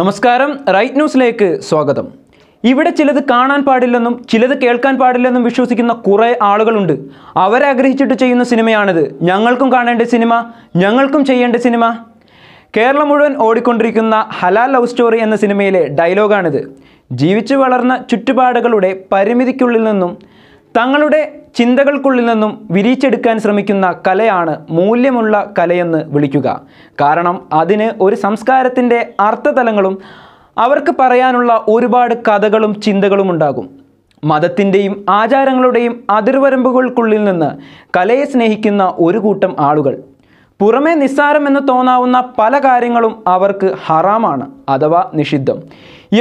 നമസ്കാരം റൈറ്റ് ന്യൂസിലേക്ക് സ്വാഗതം ഇവിടെ ചിലത് കാണാൻ പാടില്ലെന്നും ചിലത് കേൾക്കാൻ പാടില്ലെന്നും വിശ്വസിക്കുന്ന കുറേ ആളുകളുണ്ട് അവരെ ആഗ്രഹിച്ചിട്ട് ചെയ്യുന്ന സിനിമയാണിത് ഞങ്ങൾക്കും കാണേണ്ട സിനിമ ഞങ്ങൾക്കും ചെയ്യേണ്ട സിനിമ കേരളം മുഴുവൻ ഓടിക്കൊണ്ടിരിക്കുന്ന ഹലാൽ ലവ് സ്റ്റോറി എന്ന സിനിമയിലെ ഡയലോഗാണിത് ജീവിച്ചു വളർന്ന ചുറ്റുപാടുകളുടെ പരിമിതിക്കുള്ളിൽ നിന്നും തങ്ങളുടെ ചിന്തകൾക്കുള്ളിൽ നിന്നും വിരിച്ചെടുക്കാൻ ശ്രമിക്കുന്ന കലയാണ് മൂല്യമുള്ള കലയെന്ന് വിളിക്കുക കാരണം അതിന് ഒരു സംസ്കാരത്തിൻ്റെ അർത്ഥതലങ്ങളും അവർക്ക് പറയാനുള്ള ഒരുപാട് കഥകളും ചിന്തകളും ഉണ്ടാകും മതത്തിൻ്റെയും ആചാരങ്ങളുടെയും അതിർവരമ്പുകൾക്കുള്ളിൽ നിന്ന് കലയെ സ്നേഹിക്കുന്ന ഒരു കൂട്ടം ആളുകൾ പുറമേ നിസ്സാരമെന്ന് തോന്നാവുന്ന പല കാര്യങ്ങളും അവർക്ക് ഹറാമാണ് അഥവാ നിഷിദ്ധം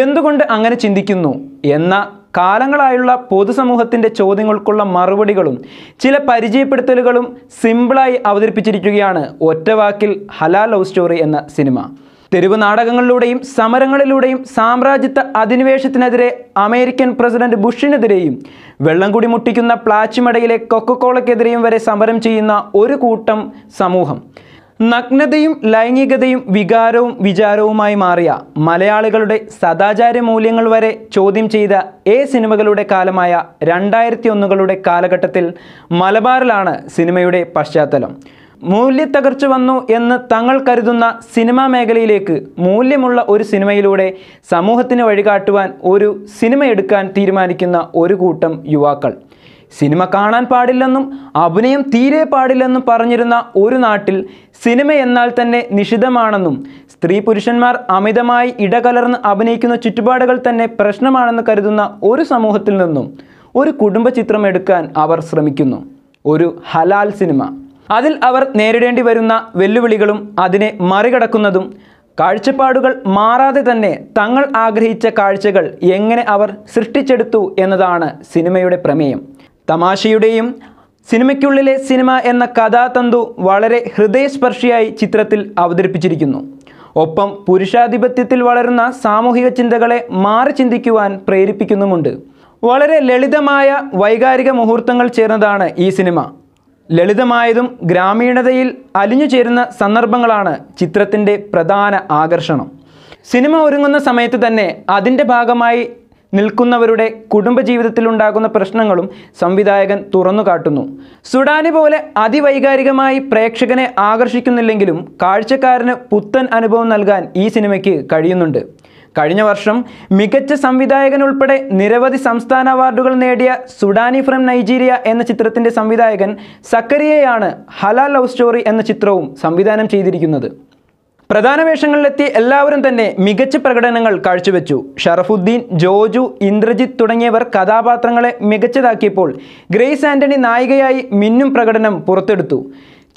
എന്തുകൊണ്ട് അങ്ങനെ ചിന്തിക്കുന്നു എന്ന കാലങ്ങളായുള്ള പൊതുസമൂഹത്തിൻ്റെ ചോദ്യങ്ങൾക്കുള്ള മറുപടികളും ചില പരിചയപ്പെടുത്തലുകളും സിമ്പിളായി അവതരിപ്പിച്ചിരിക്കുകയാണ് ഒറ്റവാക്കിൽ ഹലാൽ ലവ് സ്റ്റോറി എന്ന സിനിമ തെരുവ് നാടകങ്ങളിലൂടെയും സമരങ്ങളിലൂടെയും സാമ്രാജ്യത്വ അധിനിവേശത്തിനെതിരെ അമേരിക്കൻ പ്രസിഡന്റ് ബുഷിനെതിരെയും വെള്ളം കുടി മുട്ടിക്കുന്ന പ്ലാച്ചുമടയിലെ കൊക്കക്കോളയ്ക്കെതിരെയും വരെ സമരം ചെയ്യുന്ന ഒരു കൂട്ടം സമൂഹം നഗ്നതയും ലൈംഗികതയും വികാരവും വിചാരവുമായി മാറിയ മലയാളികളുടെ സദാചാര മൂല്യങ്ങൾ വരെ ചോദ്യം ചെയ്ത എ സിനിമകളുടെ കാലമായ രണ്ടായിരത്തി ഒന്നുകളുടെ കാലഘട്ടത്തിൽ മലബാറിലാണ് സിനിമയുടെ പശ്ചാത്തലം മൂല്യത്തകർച്ച വന്നു എന്ന് തങ്ങൾ കരുതുന്ന സിനിമാ മേഖലയിലേക്ക് മൂല്യമുള്ള ഒരു സിനിമയിലൂടെ സമൂഹത്തിന് വഴികാട്ടുവാൻ ഒരു സിനിമ എടുക്കാൻ തീരുമാനിക്കുന്ന ഒരു കൂട്ടം യുവാക്കൾ സിനിമ കാണാൻ പാടില്ലെന്നും അഭിനയം തീരെ പാടില്ലെന്നും പറഞ്ഞിരുന്ന ഒരു നാട്ടിൽ സിനിമ എന്നാൽ തന്നെ നിഷിദ്ധമാണെന്നും സ്ത്രീ പുരുഷന്മാർ അമിതമായി ഇടകലർന്ന് അഭിനയിക്കുന്ന ചുറ്റുപാടുകൾ തന്നെ പ്രശ്നമാണെന്ന് കരുതുന്ന ഒരു സമൂഹത്തിൽ നിന്നും ഒരു കുടുംബ ചിത്രം എടുക്കാൻ അവർ ശ്രമിക്കുന്നു ഒരു ഹലാൽ സിനിമ അതിൽ അവർ നേരിടേണ്ടി വരുന്ന വെല്ലുവിളികളും അതിനെ മറികടക്കുന്നതും കാഴ്ചപ്പാടുകൾ മാറാതെ തന്നെ തങ്ങൾ ആഗ്രഹിച്ച കാഴ്ചകൾ എങ്ങനെ അവർ സൃഷ്ടിച്ചെടുത്തു എന്നതാണ് സിനിമയുടെ പ്രമേയം തമാശയുടെയും സിനിമയ്ക്കുള്ളിലെ സിനിമ എന്ന കഥാതന്തു വളരെ ഹൃദയസ്പർശിയായി ചിത്രത്തിൽ അവതരിപ്പിച്ചിരിക്കുന്നു ഒപ്പം പുരുഷാധിപത്യത്തിൽ വളരുന്ന സാമൂഹിക ചിന്തകളെ മാറി ചിന്തിക്കുവാൻ പ്രേരിപ്പിക്കുന്നുമുണ്ട് വളരെ ലളിതമായ വൈകാരിക മുഹൂർത്തങ്ങൾ ചേർന്നതാണ് ഈ സിനിമ ലളിതമായതും ഗ്രാമീണതയിൽ അലിഞ്ഞു ചേരുന്ന സന്ദർഭങ്ങളാണ് ചിത്രത്തിൻ്റെ പ്രധാന ആകർഷണം സിനിമ ഒരുങ്ങുന്ന സമയത്ത് തന്നെ അതിൻ്റെ ഭാഗമായി നിൽക്കുന്നവരുടെ കുടുംബജീവിതത്തിലുണ്ടാകുന്ന പ്രശ്നങ്ങളും സംവിധായകൻ തുറന്നു കാട്ടുന്നു സുഡാനി പോലെ അതിവൈകാരികമായി പ്രേക്ഷകനെ ആകർഷിക്കുന്നില്ലെങ്കിലും കാഴ്ചക്കാരന് പുത്തൻ അനുഭവം നൽകാൻ ഈ സിനിമയ്ക്ക് കഴിയുന്നുണ്ട് കഴിഞ്ഞ വർഷം മികച്ച സംവിധായകനുൾപ്പെടെ നിരവധി സംസ്ഥാന അവാർഡുകൾ നേടിയ സുഡാനി ഫ്രം നൈജീരിയ എന്ന ചിത്രത്തിൻ്റെ സംവിധായകൻ സക്കരിയയാണ് ഹലാൽ ലവ് സ്റ്റോറി എന്ന ചിത്രവും സംവിധാനം ചെയ്തിരിക്കുന്നത് പ്രധാന വേഷങ്ങളിലെത്തി എല്ലാവരും തന്നെ മികച്ച പ്രകടനങ്ങൾ കാഴ്ചവെച്ചു ഷറഫുദ്ദീൻ ജോജു ഇന്ദ്രജിത്ത് തുടങ്ങിയവർ കഥാപാത്രങ്ങളെ മികച്ചതാക്കിയപ്പോൾ ഗ്രേസ് ആന്റണി നായികയായി മിന്നും പ്രകടനം പുറത്തെടുത്തു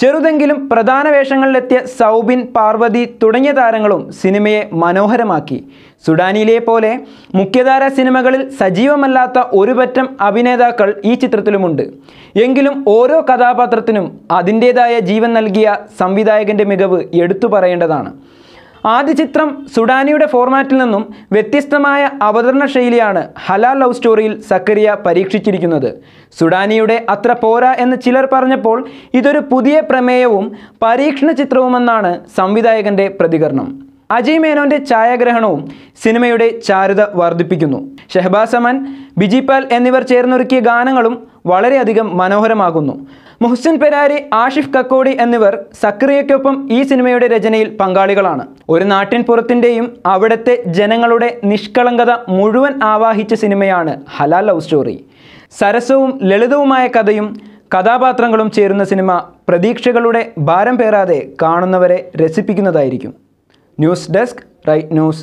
ചെറുതെങ്കിലും പ്രധാന വേഷങ്ങളിലെത്തിയ സൗബിൻ പാർവതി തുടങ്ങിയ താരങ്ങളും സിനിമയെ മനോഹരമാക്കി സുഡാനിയിലെ പോലെ മുഖ്യധാര സിനിമകളിൽ സജീവമല്ലാത്ത ഒരുപറ്റം അഭിനേതാക്കൾ ഈ ചിത്രത്തിലുമുണ്ട് എങ്കിലും ഓരോ കഥാപാത്രത്തിനും അതിൻ്റേതായ ജീവൻ നൽകിയ സംവിധായകൻ്റെ മികവ് എടുത്തു പറയേണ്ടതാണ് ആദ്യ ചിത്രം സുഡാനിയുടെ ഫോർമാറ്റിൽ നിന്നും വ്യത്യസ്തമായ അവതരണ ശൈലിയാണ് ഹലാൽ ലവ് സ്റ്റോറിയിൽ സക്കരിയ പരീക്ഷിച്ചിരിക്കുന്നത് സുഡാനിയുടെ അത്ര പോരാ എന്ന് ചിലർ പറഞ്ഞപ്പോൾ ഇതൊരു പുതിയ പ്രമേയവും പരീക്ഷണ ചിത്രവുമെന്നാണ് സംവിധായകൻ്റെ പ്രതികരണം അജയ് മേനോന്റെ ഛായാഗ്രഹണവും സിനിമയുടെ ചാരുത വർദ്ധിപ്പിക്കുന്നു ഷെഹബാസ് അമൻ ബിജിപാൽ എന്നിവർ ചേർന്നൊരുക്കിയ ഗാനങ്ങളും വളരെയധികം മനോഹരമാകുന്നു മുഹ്സിൻ പെരാരി ആഷിഫ് കക്കോടി എന്നിവർ സക്രിയയ്ക്കൊപ്പം ഈ സിനിമയുടെ രചനയിൽ പങ്കാളികളാണ് ഒരു നാട്ടിൻ പുറത്തിൻ്റെയും അവിടുത്തെ ജനങ്ങളുടെ നിഷ്കളങ്കത മുഴുവൻ ആവാഹിച്ച സിനിമയാണ് ഹലാൽ ലവ് സ്റ്റോറി സരസവും ലളിതവുമായ കഥയും കഥാപാത്രങ്ങളും ചേരുന്ന സിനിമ പ്രതീക്ഷകളുടെ ഭാരം പേറാതെ കാണുന്നവരെ രസിപ്പിക്കുന്നതായിരിക്കും ന്യൂസ് ഡെസ്ക് റൈറ്റ് ന്യൂസ്